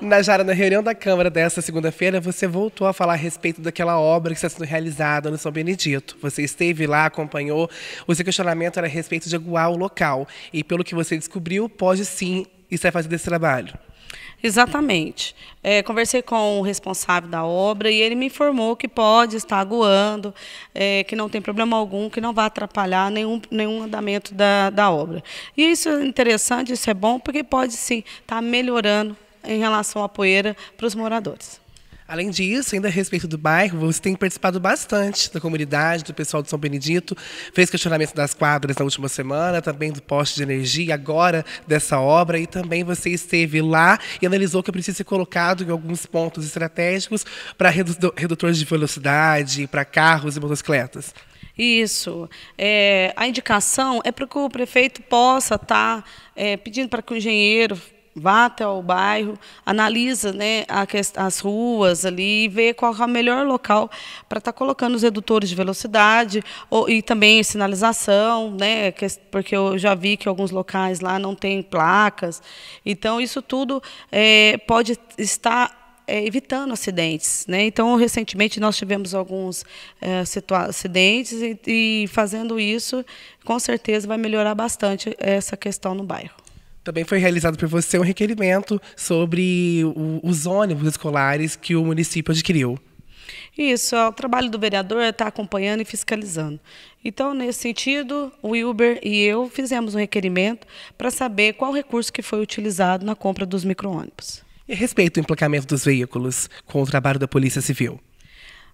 Najara, na reunião da Câmara desta segunda-feira, você voltou a falar a respeito daquela obra que está sendo realizada no São Benedito. Você esteve lá, acompanhou. O seu questionamento era a respeito de aguar o local. E pelo que você descobriu, pode sim estar fazendo esse trabalho. Exatamente. É, conversei com o responsável da obra e ele me informou que pode estar aguando, é, que não tem problema algum, que não vai atrapalhar nenhum, nenhum andamento da, da obra. E isso é interessante, isso é bom, porque pode sim estar melhorando em relação à poeira para os moradores. Além disso, ainda a respeito do bairro, você tem participado bastante da comunidade, do pessoal de São Benedito, fez questionamento das quadras na última semana, também do poste de energia, agora dessa obra, e também você esteve lá e analisou que precisa ser colocado em alguns pontos estratégicos para redutores de velocidade, para carros e motocicletas. Isso. É, a indicação é para que o prefeito possa estar tá, é, pedindo para que o engenheiro vá até o bairro, analisa né, as ruas ali e vê qual é o melhor local para estar tá colocando os redutores de velocidade ou, e também sinalização, né, porque eu já vi que alguns locais lá não tem placas. Então, isso tudo é, pode estar é, evitando acidentes. Né? Então, recentemente, nós tivemos alguns é, acidentes e, e, fazendo isso, com certeza, vai melhorar bastante essa questão no bairro. Também foi realizado por você um requerimento sobre o, os ônibus escolares que o município adquiriu. Isso, é o trabalho do vereador é estar tá acompanhando e fiscalizando. Então, nesse sentido, o Wilber e eu fizemos um requerimento para saber qual recurso que foi utilizado na compra dos micro-ônibus. E a respeito do emplacamento dos veículos com o trabalho da Polícia Civil?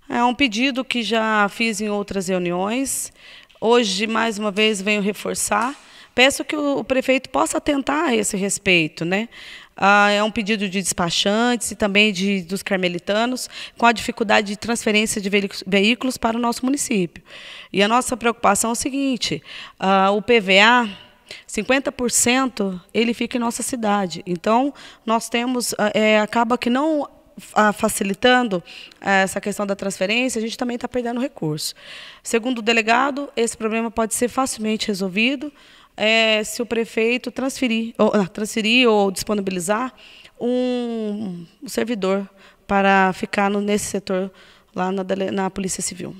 É um pedido que já fiz em outras reuniões. Hoje, mais uma vez, venho reforçar Peço que o prefeito possa atentar a esse respeito, né? Ah, é um pedido de despachantes e também de, dos carmelitanos com a dificuldade de transferência de veículos para o nosso município. E a nossa preocupação é o seguinte, ah, o PVA 50% ele fica em nossa cidade. Então, nós temos, ah, é, acaba que não ah, facilitando ah, essa questão da transferência, a gente também está perdendo recurso. Segundo o delegado, esse problema pode ser facilmente resolvido é, se o prefeito transferir ou, ah, transferir ou disponibilizar um, um servidor para ficar no, nesse setor lá na, na Polícia Civil.